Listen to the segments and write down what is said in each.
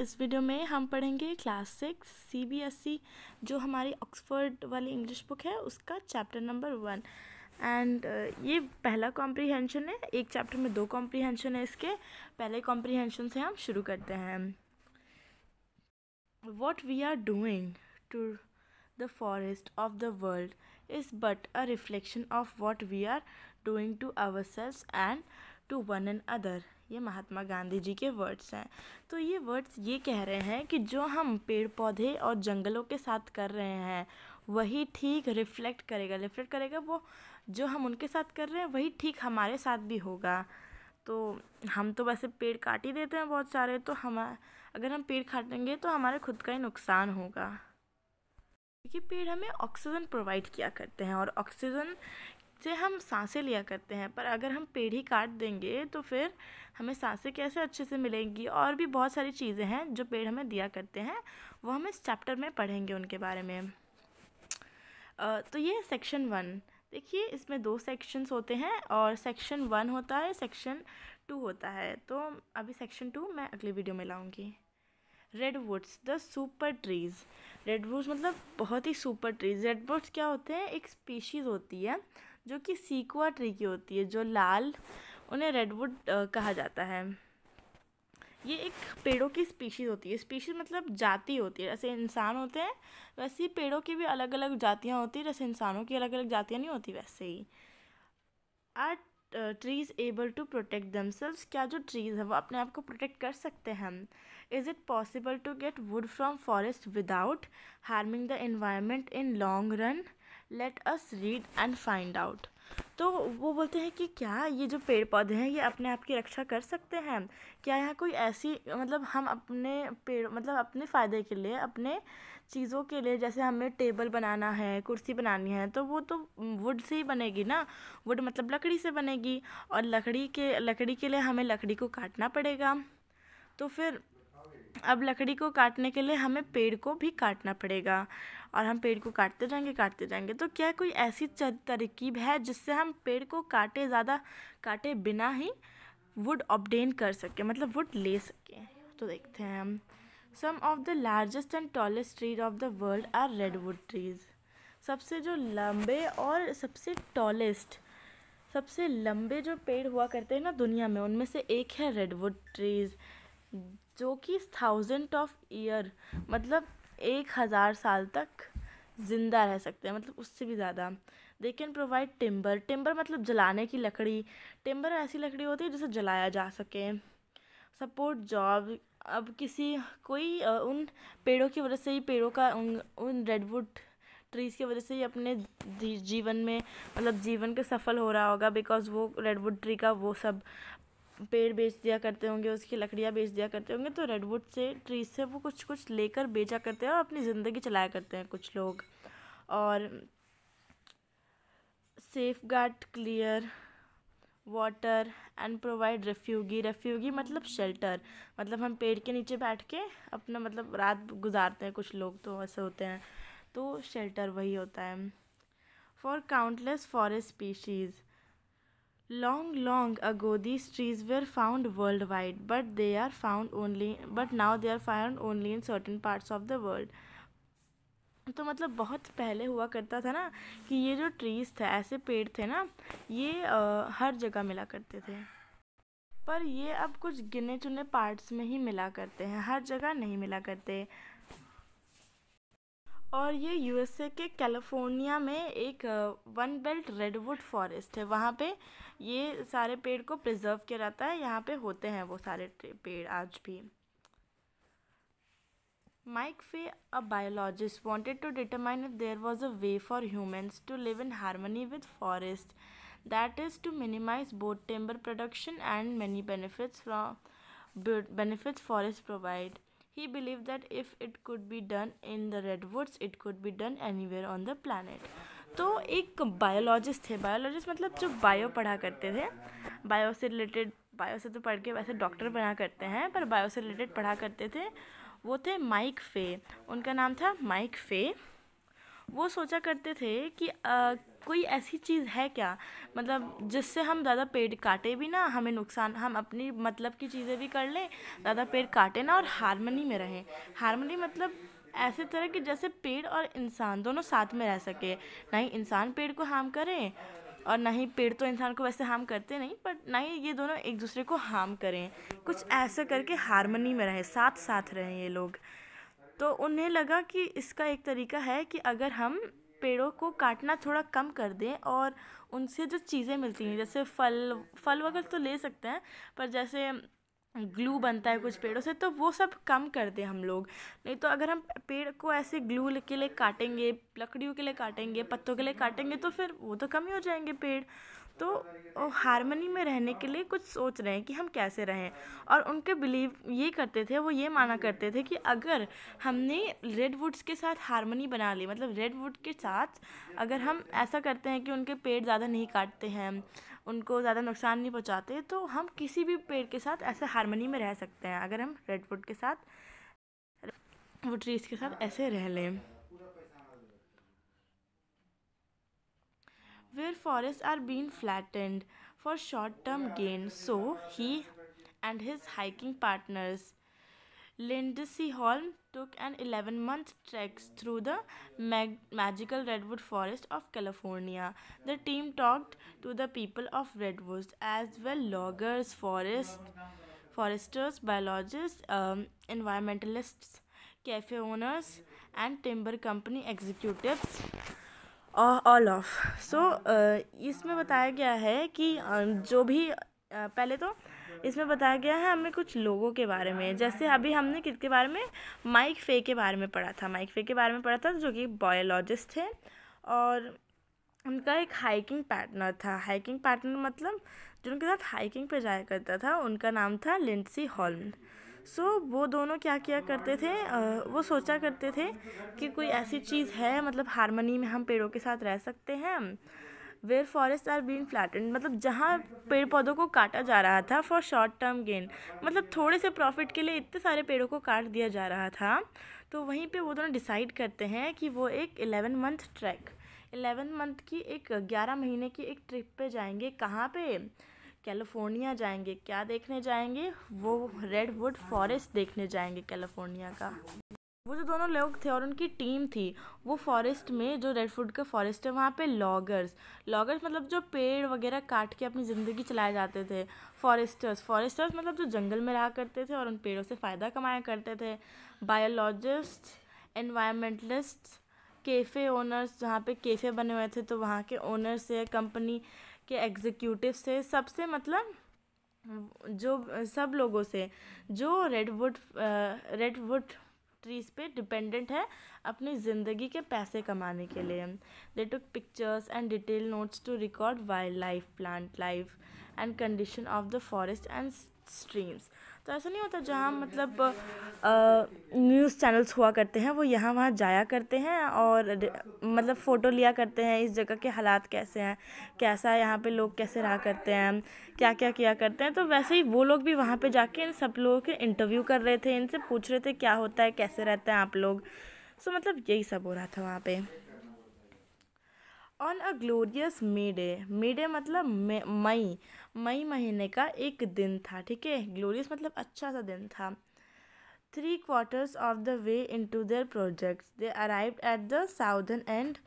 इस वीडियो में हम पढ़ेंगे class six C B S E जो हमारी ऑक्सफोर्ड वाली इंग्लिश बुक है उसका चैप्टर नंबर वन एंड ये पहला कॉम्प्रीहेंशन है एक चैप्टर में दो कॉम्प्रीहेंशन है इसके पहले कॉम्प्रीहेंशन से हम शुरू करते हैं what we are doing to the forest of the world is but a reflection of what we are doing to ourselves and to one and other ये महात्मा गांधी जी के वर्ड्स हैं तो ये वर्ड्स ये कह रहे हैं कि जो हम पेड़ पौधे और जंगलों के साथ कर रहे हैं वही ठीक रिफ़्लेक्ट करेगा रिफ़्लेक्ट करेगा वो जो हम उनके साथ कर रहे हैं वही ठीक हमारे साथ भी होगा तो हम तो वैसे पेड़ काट ही देते हैं बहुत सारे तो हम अगर हम पेड़ काटेंगे तो हमारे खुद का ही नुकसान होगा क्योंकि पेड़ हमें ऑक्सीजन प्रोवाइड किया करते हैं और ऑक्सीजन से हम सांसें लिया करते हैं पर अगर हम पेड़ ही काट देंगे तो फिर हमें सांसें कैसे अच्छे से मिलेंगी और भी बहुत सारी चीज़ें हैं जो पेड़ हमें दिया करते हैं वो हम इस चैप्टर में पढ़ेंगे उनके बारे में तो ये सेक्शन वन देखिए इसमें दो सेक्शंस होते हैं और सेक्शन वन होता है सेक्शन टू होता है तो अभी सेक्शन टू मैं अगली वीडियो में लाऊंगी redwoods the super trees redwoods मतलब बहुत ही सुपर ट्रीज़ रेड वुड्स क्या होते हैं एक स्पीशीज़ होती है जो कि सीकुआ ट्री की होती है जो लाल उन्हें रेडवुड कहा जाता है ये एक पेड़ों की स्पीशीज़ होती है स्पीशीज़ मतलब जाति होती है जैसे इंसान होते हैं वैसे ही पेड़ों की भी अलग अलग जातियाँ होती हैं जैसे इंसानों की अलग अलग जातियाँ नहीं होती वैसे ही are trees able to protect themselves क्या जो ट्रीज़ है वो अपने आप को प्रोटेक्ट कर सकते हैं is it possible to get wood from forest without harming the environment in long run let us read and find out तो वो बोलते हैं कि क्या ये जो पेड़ पौधे हैं ये अपने आप की रक्षा कर सकते हैं क्या यहाँ कोई ऐसी मतलब हम अपने पेड़ मतलब अपने फ़ायदे के लिए अपने चीज़ों के लिए जैसे हमें टेबल बनाना है कुर्सी बनानी है तो वो तो वुड से ही बनेगी ना वुड मतलब लकड़ी से बनेगी और लकड़ी के लकड़ी के लिए हमें लकड़ी को काटना पड़ेगा तो फिर अब लकड़ी को काटने के लिए हमें पेड़ को भी काटना पड़ेगा और हम पेड़ को काटते जाएंगे काटते जाएंगे तो क्या कोई ऐसी तरकीब है जिससे हम पेड़ को काटे ज़्यादा काटे बिना ही वुड ऑबडेन कर सकें मतलब वुड ले सकें तो देखते हैं हम some of the largest and tallest trees of the world are redwood trees सबसे जो लंबे और सबसे टॉलेस्ट सबसे लंबे जो पेड़ हुआ करते हैं ना दुनिया में उनमें से एक है रेडवुड ट्रीज़ जो कि थाउजेंड ऑफ ईयर मतलब एक हज़ार साल तक ज़िंदा रह सकते हैं मतलब उससे भी ज़्यादा they can provide timber timber मतलब जलाने की लकड़ी टिम्बर ऐसी लकड़ी होती है जिसे जलाया जा सके सपोर्ट जॉब अब किसी कोई उन पेड़ों की वजह से ही पेड़ों का उन उन रेडवुड ट्रीज़ की वजह से ही अपने जीवन में मतलब जीवन के सफल हो रहा होगा बिकॉज वो रेडवुड ट्री का वो सब पेड़ बेच दिया करते होंगे उसकी लकड़ियाँ बेच दिया करते होंगे तो रेडवुड से ट्रीज से वो कुछ कुछ लेकर बेचा करते हैं और अपनी ज़िंदगी चलाया करते हैं कुछ लोग और safeguard clear water and provide refugee refugee मतलब शेल्टर मतलब हम पेड़ के नीचे बैठ के अपना मतलब रात गुजारते हैं कुछ लोग तो ऐसे होते हैं तो शेल्टर वही होता है for countless forest species Long, long ago, these trees were found worldwide, but they are found only, but now they are found only in certain parts of the world. तो मतलब बहुत पहले हुआ करता था ना कि ये जो ट्रीज़ थे ऐसे पेड़ थे ना ये आ, हर जगह मिला करते थे पर ये अब कुछ गिने चुने पार्ट्स में ही मिला करते हैं हर जगह नहीं मिला करते और ये यूएसए के कैलिफोर्निया में एक वन बेल्ट रेडवुड फॉरेस्ट है वहाँ पे ये सारे पेड़ को प्रिजर्व किया जाता है यहाँ पे होते हैं वो सारे पेड़ आज भी Mike Fay a biologist wanted to determine if there was a way for humans to live in harmony with forest that is to minimize both timber production and many benefits from benefits forest provide He believed that if it could be done in the redwoods, it could be done anywhere on the planet. तो एक biologist थे biologist मतलब जो bio पढ़ा करते थे bio से related bio से तो पढ़ के वैसे डॉक्टर बना करते हैं पर बायो से रिलेटेड पढ़ा करते थे वो थे माइक फे उनका नाम था माइक फे वो सोचा करते थे कि आ, कोई ऐसी चीज़ है क्या मतलब जिससे हम ज़्यादा पेड़ काटे भी ना हमें नुकसान हम अपनी मतलब की चीज़ें भी कर लें ज़्यादा पेड़ काटे ना और हारमनी में रहें हारमनी मतलब ऐसे तरह के जैसे पेड़ और इंसान दोनों साथ में रह सके ना ही इंसान पेड़ को हार्म करें और ना ही पेड़ तो इंसान को वैसे हार्म करते नहीं बट ना ही ये दोनों एक दूसरे को हार्म करें कुछ ऐसा करके हारमनी में रहें साथ साथ रहें ये लोग तो उन्हें लगा कि इसका एक तरीका है कि अगर हम पेड़ों को काटना थोड़ा कम कर दें और उनसे जो चीज़ें मिलती हैं जैसे फल फल वगैरह तो ले सकते हैं पर जैसे ग्लू बनता है कुछ पेड़ों से तो वो सब कम कर दें हम लोग नहीं तो अगर हम पेड़ को ऐसे ग्लू के लिए काटेंगे लकड़ियों के लिए काटेंगे पत्तों के लिए काटेंगे तो फिर वो तो कम ही हो जाएंगे पेड़ तो हारमनी में रहने के लिए कुछ सोच रहे हैं कि हम कैसे रहें और उनके बिलीव ये करते थे वो ये माना करते थे कि अगर हमने रेड वुड्स के साथ हारमनी बना ली मतलब रेड वुड के साथ अगर हम ऐसा करते हैं कि उनके पेड़ ज़्यादा नहीं काटते हैं उनको ज़्यादा नुकसान नहीं पहुँचाते तो हम किसी भी पेड़ के साथ ऐसे हारमनी में रह सकते हैं अगर हम रेड वुड के साथ वो ट्रीज़ के साथ ऐसे रह लें where forests are being flattened for short-term gain. So he and his hiking partners Lindsey Holm took an 11-month trek through the mag magical redwood forest of California. The team talked to the people of redwoods as well loggers, forest foresters, biologists, um, environmentalists, cafe owners and timber company executives. All of so इसमें बताया गया है कि uh, जो भी uh, पहले तो इसमें बताया गया है हमें कुछ लोगों के बारे में जैसे अभी हमने किसके बारे में माइक फे के बारे में पढ़ा था माइक फे के बारे में पढ़ा था जो कि बायोलॉजिस्ट थे और उनका एक हाइकिंग पार्टनर था हाइकिंग पार्टनर मतलब जिनके साथ हाइकिंग पे जाया करता था उनका नाम था लिंसी हॉल सो so, वो दोनों क्या किया करते थे आ, वो सोचा करते थे कि कोई ऐसी चीज़ है मतलब हारमोनी में हम पेड़ों के साथ रह सकते हैं where forest are been flat मतलब जहाँ पेड़ पौधों को काटा जा रहा था फॉर शॉर्ट टर्म गेन मतलब थोड़े से प्रॉफिट के लिए इतने सारे पेड़ों को काट दिया जा रहा था तो वहीं पे वो दोनों डिसाइड करते हैं कि वो एक eleven month trek eleven month की एक ग्यारह महीने की एक ट्रिप पे जाएंगे कहाँ पे कैलिफोर्निया जाएंगे क्या देखने जाएंगे वो रेडवुड फॉरेस्ट देखने जाएंगे कैलिफोर्निया का वो जो दोनों लोग थे और उनकी टीम थी वो फॉरेस्ट में जो रेडवुड का फॉरेस्ट है वहाँ पे लॉगर्स लॉगर्स मतलब जो पेड़ वगैरह काट के अपनी ज़िंदगी चलाए जाते थे फॉरेस्टर्स फॉरेस्टर्स मतलब जो जंगल में रहा करते थे और उन पेड़ों से फ़ायदा कमाया करते थे बायोलॉजिस्ट एनवायरमेंटलिस्ट कैफे ओनर्स जहाँ पे कैफ़े बने हुए थे तो वहाँ के ओनर्स से कंपनी के एग्जीक्यूटिव से सबसे मतलब जो सब लोगों से जो रेडवुड रेडवुड ट्रीज़ पे डिपेंडेंट है अपनी ज़िंदगी के पैसे कमाने के लिए they took pictures and detail notes to record wildlife plant life and condition of the forest and streams तो ऐसा नहीं होता जहाँ मतलब न्यूज़ चैनल्स हुआ करते हैं वो यहाँ वहाँ जाया करते हैं और मतलब फ़ोटो लिया करते हैं इस जगह के हालात कैसे हैं कैसा है यहाँ पे लोग कैसे रहा करते हैं क्या क्या किया करते हैं तो वैसे ही वो लोग भी वहाँ पे जाके इन सब लोगों के इंटरव्यू कर रहे थे इनसे पूछ रहे थे क्या होता है कैसे रहते हैं आप लोग सो मतलब यही सब हो रहा था वहाँ पर on a glorious May day May day मतलब मई मई महीने का एक दिन था ठीक है ग्लोरियस मतलब अच्छा सा दिन था three quarters of the way into their projects they arrive at the southern end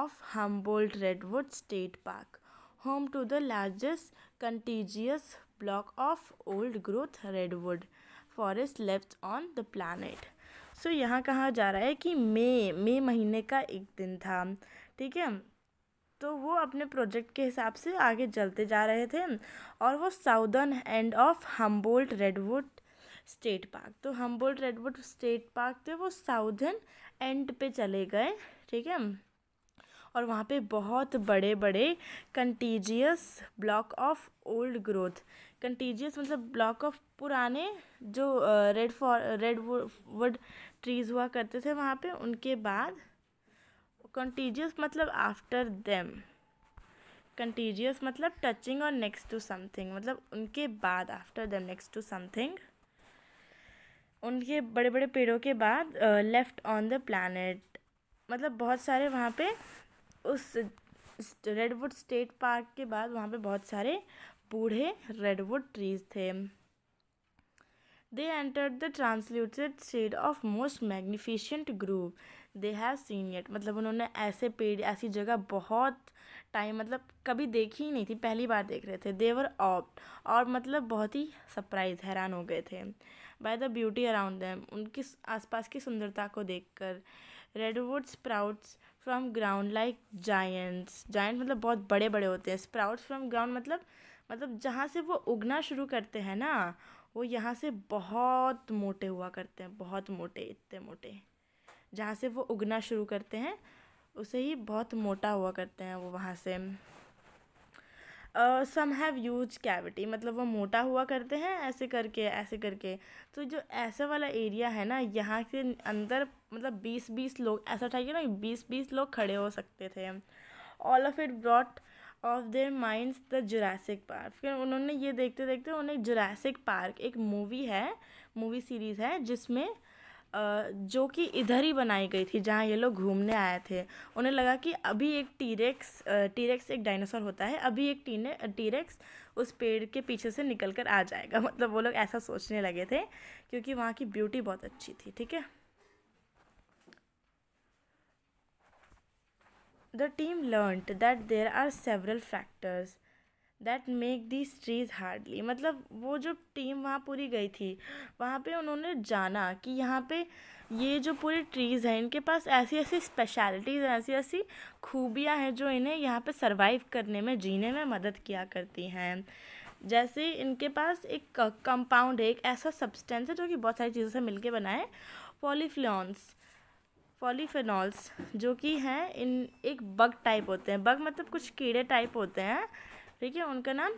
of Humboldt Redwood State Park home to the largest contiguous block of old growth redwood forest left on the planet so यहाँ कहा जा रहा है कि मई मई महीने का एक दिन था ठीक है तो वो अपने प्रोजेक्ट के हिसाब से आगे चलते जा रहे थे और वो southern end of Humboldt Redwood State Park तो हम्बोल्ट रेडवुड स्टेट पार्क थे वो साउदर्न एंड पे चले गए ठीक है और वहाँ पे बहुत बड़े बड़े contiguous block of old growth contiguous मतलब ब्लॉक ऑफ पुराने जो red for redwood trees हुआ करते थे वहाँ पे उनके बाद कंटीजियस मतलब आफ्टर देम कंटीजियस मतलब टचिंग और नेक्स्ट टू समथिंग मतलब उनके बाद after them next to something उनके बड़े बड़े पेड़ों के बाद लेफ़्ट ऑन द प्लानट मतलब बहुत सारे वहाँ पे उस रेडवुड स्टेट पार्क के बाद वहाँ पे बहुत सारे बूढ़े रेडवुड ट्रीज़ थे They entered the translucent shade of most magnificent grove They have seen it. मतलब उन्होंने ऐसे पेड़ ऐसी जगह बहुत टाइम मतलब कभी देखी ही नहीं थी पहली बार देख रहे थे देवर ऑप्ट और मतलब बहुत ही सरप्राइज हैरान हो गए थे by the beauty around them उनकी आसपास की सुंदरता को देखकर redwood sprouts from ground like giants giant मतलब बहुत बड़े बड़े होते हैं स्प्राउट्स फ्रॉम ग्राउंड मतलब मतलब जहाँ से वो उगना शुरू करते हैं ना वो यहाँ से बहुत मोटे हुआ करते हैं बहुत मोटे इतने मोटे जहाँ से वो उगना शुरू करते हैं उसे ही बहुत मोटा हुआ करते हैं वो वहाँ से सम हैव यूज कैविटी मतलब वो मोटा हुआ करते हैं ऐसे करके ऐसे करके तो जो ऐसा वाला एरिया है ना यहाँ के अंदर मतलब बीस बीस लोग ऐसा था कि ना बीस बीस लोग खड़े हो सकते थे all of it brought of their minds the Jurassic Park फिर उन्होंने ये देखते देखते उन्हें जुरासिक पार्क एक मूवी है मूवी सीरीज़ है जिसमें जो कि इधर ही बनाई गई थी जहाँ ये लोग घूमने आए थे उन्हें लगा कि अभी एक टीरेक्स टीरेक्स एक डायनासोर होता है अभी एक टीने टीरेक्स उस पेड़ के पीछे से निकल कर आ जाएगा मतलब वो लोग ऐसा सोचने लगे थे क्योंकि वहाँ की ब्यूटी बहुत अच्छी थी ठीक है The team learnt that there are several factors that make these trees hardly मतलब वो जो टीम वहाँ पूरी गई थी वहाँ पे उन्होंने जाना कि यहाँ पे ये जो पूरे ट्रीज़ हैं इनके पास ऐसी ऐसी स्पेशलिटीज़ हैं ऐसी ऐसी खूबियाँ हैं जो इन्हें यहाँ पे सरवाइव करने में जीने में मदद किया करती हैं जैसे इनके पास एक कंपाउंड है एक ऐसा सब्सटेंस है जो कि बहुत सारी चीज़ों से मिलके के है पॉलीफ्लॉन्स पॉलीफेनॉल्स जो कि हैं इन एक बग टाइप होते हैं बग मतलब कुछ कीड़े टाइप होते हैं ठीक है उनका नाम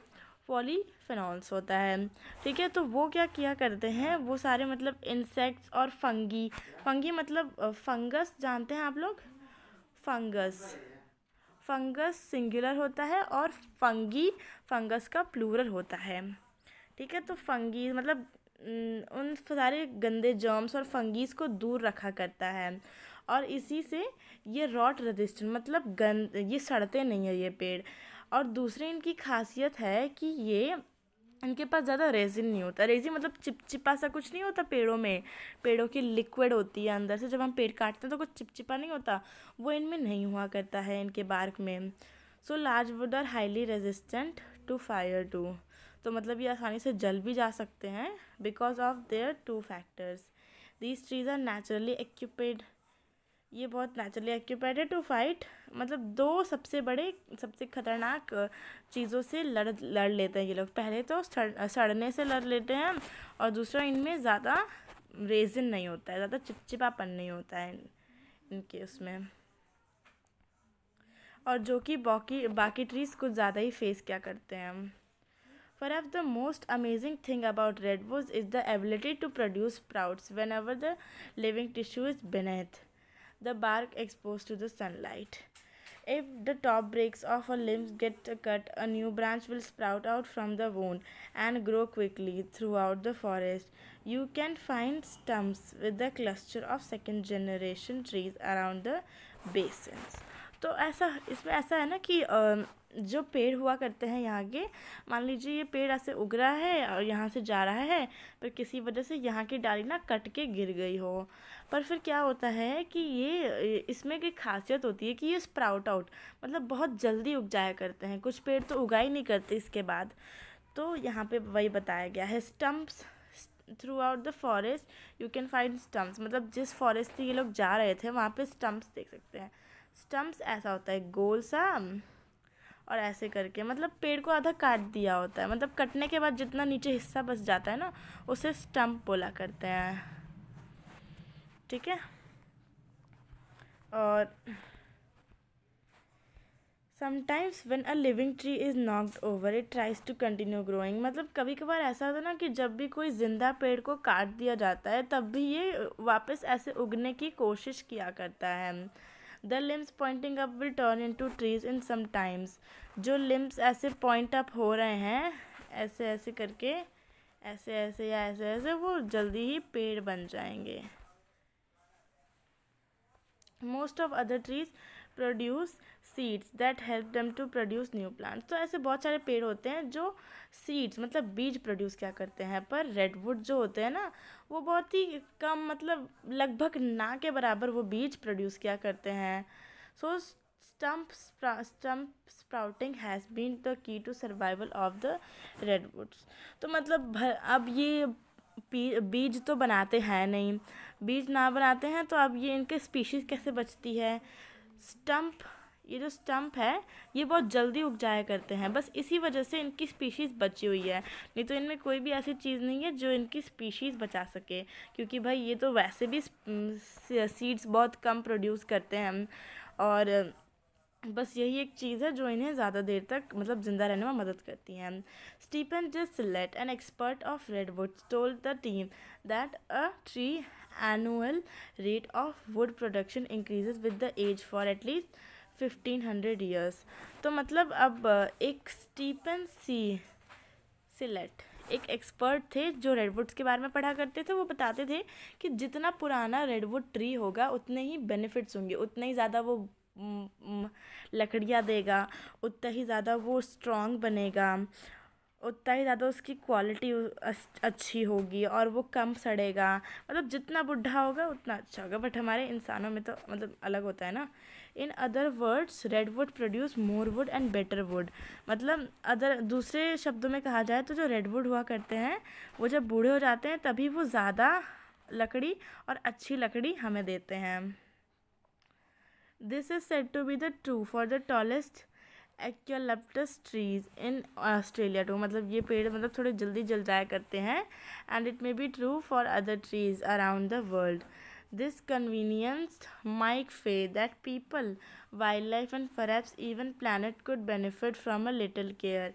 पॉलीफेनॉल्स होता है ठीक है तो वो क्या किया करते हैं वो सारे मतलब इंसेक्ट्स और फंगी फंगी मतलब फंगस जानते हैं आप लोग फंगस फंगस सिंगुलर होता है और फंगी फंगस का प्लूरल होता है ठीक है तो फंगी मतलब उन सारे गंदे जर्म्स और फंगीज़ को दूर रखा करता है और इसी से ये रॉट रजिस्टेंट मतलब गन ये सड़ते नहीं है ये पेड़ और दूसरी इनकी खासियत है कि ये इनके पास ज़्यादा रेजिन नहीं होता रेजिन मतलब चिपचिपा सा कुछ नहीं होता पेड़ों में पेड़ों की लिक्विड होती है अंदर से जब हम पेड़ काटते हैं तो कुछ चिपचिपा नहीं होता वो इनमें नहीं हुआ करता है इनके बार्क में so large wood are highly resistant to fire too तो मतलब ये आसानी से जल भी जा सकते हैं because of their two factors these trees are naturally equipped ये बहुत नेचुरली एक्यूपाइड है टू फाइट मतलब दो सबसे बड़े सबसे खतरनाक चीज़ों से लड़ लड़ लेते हैं ये लोग पहले तो सड़ सड़ने से लड़ लेते हैं और दूसरा इनमें ज़्यादा रेजिन नहीं होता है ज़्यादा चिपचिपापन नहीं होता है इन, इनके उसमें और जो कि बाकी बाकी ट्रीज़ कुछ ज़्यादा ही फेस क्या करते हैं the most amazing thing about about is the ability to produce sprouts whenever the living tissue is beneath the bark exposed to the sunlight. If the top breaks off a limb get cut, a new branch will sprout out from the wound and grow quickly throughout the forest. You can find stumps with a cluster of second generation trees around the basins. तो ऐसा इसमें ऐसा है ना कि जो पेड़ हुआ करते हैं यहाँ के मान लीजिए ये पेड़ ऐसे उग रहा है और यहाँ से जा रहा है पर किसी वजह से यहाँ की डाली ना कट के गिर गई हो पर फिर क्या होता है कि ये इसमें की खासियत होती है कि ये स्प्राउट आउट मतलब बहुत जल्दी उग जाया करते हैं कुछ पेड़ तो उगा ही नहीं करते इसके बाद तो यहाँ पर वही बताया गया है stumps throughout the forest you can find stumps मतलब जिस फॉरेस्ट से ये लोग जा रहे थे वहाँ पे स्टम्प्स देख सकते हैं स्टम्प्स ऐसा होता है गोल सा और ऐसे करके मतलब पेड़ को आधा काट दिया होता है मतलब कटने के बाद जितना नीचे हिस्सा बच जाता है ना उसे स्टम्प बोला करते हैं ठीक है और sometimes when a living tree is knocked over it tries to continue growing मतलब कभी कभार ऐसा होता है ना कि जब भी कोई ज़िंदा पेड़ को काट दिया जाता है तब भी ये वापस ऐसे उगने की कोशिश किया करता है the limbs pointing up will turn into trees in sometimes जो लिम्स ऐसे पॉइंट अप हो रहे हैं ऐसे ऐसे करके ऐसे ऐसे या ऐसे ऐसे वो जल्दी ही पेड़ बन जाएंगे most of other trees produce seeds that help them to produce new plants तो ऐसे बहुत सारे पेड़ होते हैं जो सीड्स मतलब बीज प्रोड्यूस क्या करते हैं पर रेडवुड जो होते हैं ना वो बहुत ही कम मतलब लगभग ना के बराबर वो बीज प्रोड्यूस क्या करते हैं so stump stump sprouting has been the key to survival of the redwoods तो मतलब अब ये बीज तो बनाते हैं नहीं बीज ना बनाते हैं तो अब ये इनके स्पीशीज़ कैसे बचती है स्टम्प ये जो स्टम्प है ये बहुत जल्दी उग जाया करते हैं बस इसी वजह से इनकी स्पीशीज़ बची हुई है नहीं तो इनमें कोई भी ऐसी चीज़ नहीं है जो इनकी स्पीशीज़ बचा सके क्योंकि भाई ये तो वैसे भी सीड्स बहुत कम प्रोड्यूस करते हैं और बस यही एक चीज़ है जो इन्हें ज़्यादा देर तक मतलब ज़िंदा रहने में मदद करती है Stephen J Sillett an expert of redwood told the team that a tree annual rate of wood production increases with the age for at least fifteen hundred years तो मतलब अब uh, एक स्टीफन सी सिलेट एक expert थे जो रेडवुड्स के बारे में पढ़ा करते थे वो बताते थे कि जितना पुराना रेडवुड ट्री होगा उतने ही बेनिफिट्स होंगे उतने ही ज़्यादा वो हम्म, हम्म, लकड़ियाँ देगा उतना ही ज़्यादा वो स्ट्रॉन्ग बनेगा उतना ही ज़्यादा उसकी क्वालिटी अच्छी होगी और वो कम सड़ेगा मतलब जितना बुढ़ा होगा उतना अच्छा होगा बट हमारे इंसानों में तो मतलब अलग होता है ना in other words redwood produce more wood and better wood मतलब अदर दूसरे शब्दों में कहा जाए तो जो रेड वुड हुआ करते हैं वो जब बूढ़े हो जाते हैं तभी वो ज़्यादा लकड़ी और अच्छी लकड़ी हमें देते हैं This is said to be the true for the tallest actual eucalyptus trees in Australia too. मतलब ये पेड़ मतलब थोड़े जल्दी जल जाया करते हैं and it may be true for other trees around the world. This convenience might say that people, wildlife and perhaps even planet could benefit from a little care.